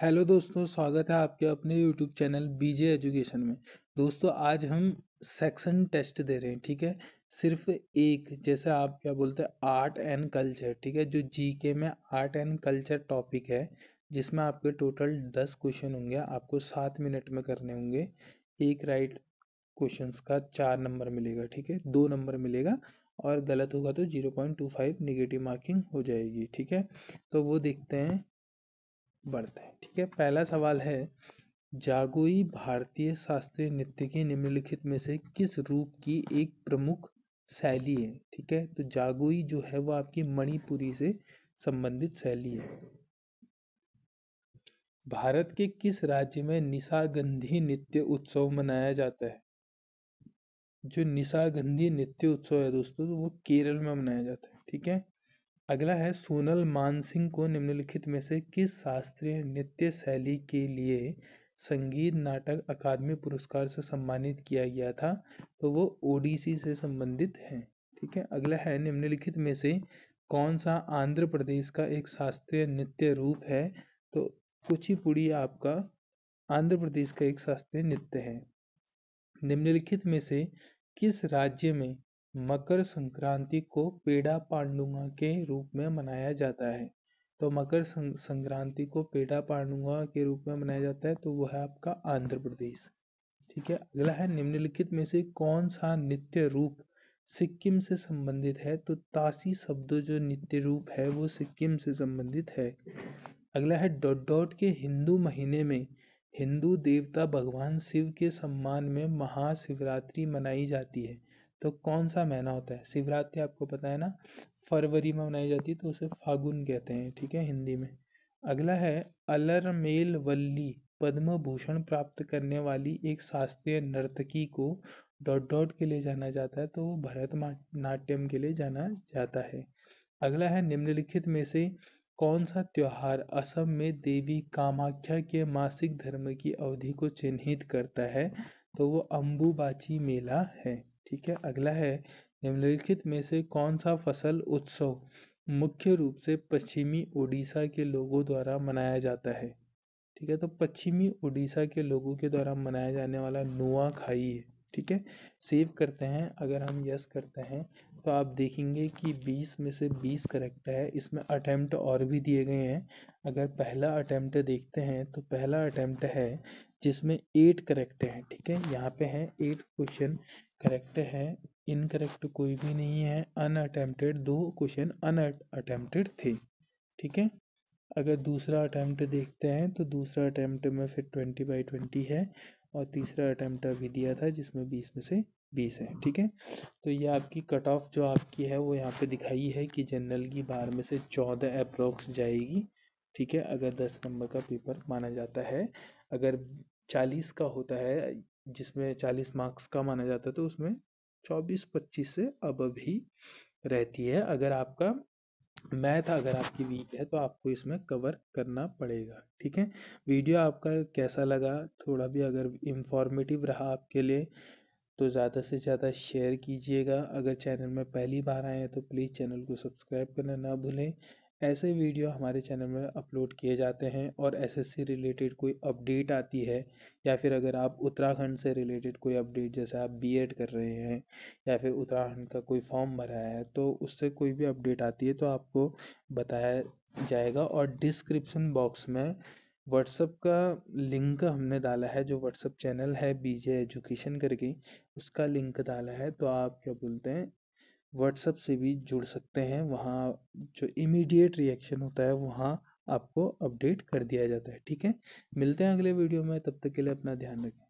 hello दोस्तों स्वागत है आपके अपने यूट्यूब चैनल बीजे एजुकेशन में दोस्तों आज हम सेक्शन टेस्ट दे रहे हैं ठीक है सिर्फ एक जैसे आप क्या बोलते हैं आर्ट एंड कल्चर ठीक है जो जीके में आर्ट एंड कल्चर टॉपिक है जिसमें आपके टोटल दस क्वेश्चन होंगे आपको सात मिनट में करने होंगे एक राइट क्वेश्चन का चार नंबर मिलेगा ठीक है दो नंबर मिलेगा और गलत होगा तो zero point two five negative marking हो जाएगी ठीक है तो वो देखते हैं बढ़ते हैं ठीक है पहला सवाल है जागोई भारतीय शास्त्रीय नृत्य के निम्नलिखित में से किस रूप की एक प्रमुख शैली है ठीक है तो जागोई जो है वो आपकी मणिपुरी से संबंधित शैली है भारत के किस राज्य में निशागंधी नृत्य उत्सव मनाया जाता है जो निशागंधी नृत्य उत्सव है दोस्तों तो वो केरल में मनाया जाता है ठीक है अगला है सोनल मानसिंह को निम्नलिखित में से किस शास्त्रीय नृत्य शैली के लिए संगीत नाटक अकादमी पुरस्कार से सम्मानित किया गया था तो वो ओडिसी से संबंधित हैं ठीक है अगला है निम्नलिखित में से कौन सा आंध्र प्रदेश का एक शास्त्रीय नृत्य रूप है तो कुचिपुड़ी आपका आंध्र प्रदेश का एक शास्त्रीय नृत्य है निम्नलिखित में से किस राज्य में मकर संक्रांति को पेड़ा पांडुंगा के रूप में मनाया जाता है तो मकर संक्रांति को पेड़ा पांडुंगा के रूप में मनाया जाता है तो वह है आपका आंध्र प्रदेश ठीक है अगला है निम्नलिखित में से कौन सा नित्य रूप सिक्किम से संबंधित है तो तासी शब्द जो नित्य रूप है वो सिक्किम से संबंधित है अगला है डॉट डॉट के हिंदू महीने में हिंदू देवता भगवान शिव के सम्मान में महाशिवरात्रि मनाई जाती है तो कौन सा महीना होता है शिवरात्रि आपको पता है ना फरवरी में मनाई जाती है तो उसे फागुन कहते हैं ठीक है हिंदी में अगला है अलरमेल वल्ली पद्म भूषण प्राप्त करने वाली एक शास्त्रीय नर्तकी को डॉट डॉट के लिए जाना जाता है तो वो भरत नाट्यम के लिए जाना जाता है अगला है निम्नलिखित में से कौन सा त्यौहार असम में देवी कामाख्या के मासिक धर्म की अवधि को चिन्हित करता है तो वो अम्बुबाची मेला है ठीक है अगला है निम्नलिखित में से कौन सा फसल उत्सव मुख्य रूप से पश्चिमी उड़ीसा के लोगों द्वारा मनाया जाता है ठीक है तो पश्चिमी उड़ीसा के लोगों के द्वारा मनाया जाने वाला नुआखाई है ठीक है सेव करते हैं अगर हम यस करते हैं तो आप देखेंगे कि 20 में से 20 करेक्ट है इसमें अटैम्प्ट और भी दिए गए हैं अगर पहला अटैम्प्ट देखते हैं तो पहला अटैम्प्ट है जिसमें एट करेक्ट है ठीक है यहाँ पे है एट क्वेश्चन करेक्ट है इनकरेक्ट कोई भी नहीं है अन अटैम्प्टेड दो क्वेश्चन अन अटैम्प्टेड थे ठीक है अगर दूसरा अटैम्प्ट देखते हैं तो दूसरा अटैम्प्ट में फिर ट्वेंटी बाई ट्वेंटी है और तीसरा अटैम्प्ट अभी दिया था जिसमें बीस में से बीस है ठीक है तो ये आपकी कट ऑफ जो आपकी है वो यहाँ पे दिखाई है कि जनरल की बारह में से चौदह अप्रोक्स जाएगी ठीक है अगर दस नंबर का पेपर माना जाता है अगर चालीस का होता है जिसमें चालीस मार्क्स का माना जाता है तो उसमें चौबीस पच्चीस से अब भी रहती है अगर आपका मैथ अगर आपकी वीक है तो आपको इसमें कवर करना पड़ेगा ठीक है वीडियो आपका कैसा लगा थोड़ा भी अगर इंफॉर्मेटिव रहा आपके लिए तो ज़्यादा से ज़्यादा शेयर कीजिएगा अगर चैनल में पहली बार आए हैं तो प्लीज़ चैनल को सब्सक्राइब करना ना भूलें ऐसे वीडियो हमारे चैनल में अपलोड किए जाते हैं और एसएससी रिलेटेड कोई अपडेट आती है या फिर अगर आप उत्तराखंड से रिलेटेड कोई अपडेट जैसे आप बीएड कर रहे हैं या फिर उत्तराखंड का कोई फॉर्म भरा है तो उससे कोई भी अपडेट आती है तो आपको बताया जाएगा और डिस्क्रिप्सन बॉक्स में व्हाट्सअप का लिंक हमने डाला है जो व्हाट्सअप चैनल है बीजे एजुकेशन करके उसका लिंक डाला है तो आप क्या बोलते हैं व्हाट्सएप से भी जुड़ सकते हैं वहाँ जो इमीडिएट रिएक्शन होता है वहाँ आपको अपडेट कर दिया जाता है ठीक है मिलते हैं अगले वीडियो में तब तक के लिए अपना ध्यान रखें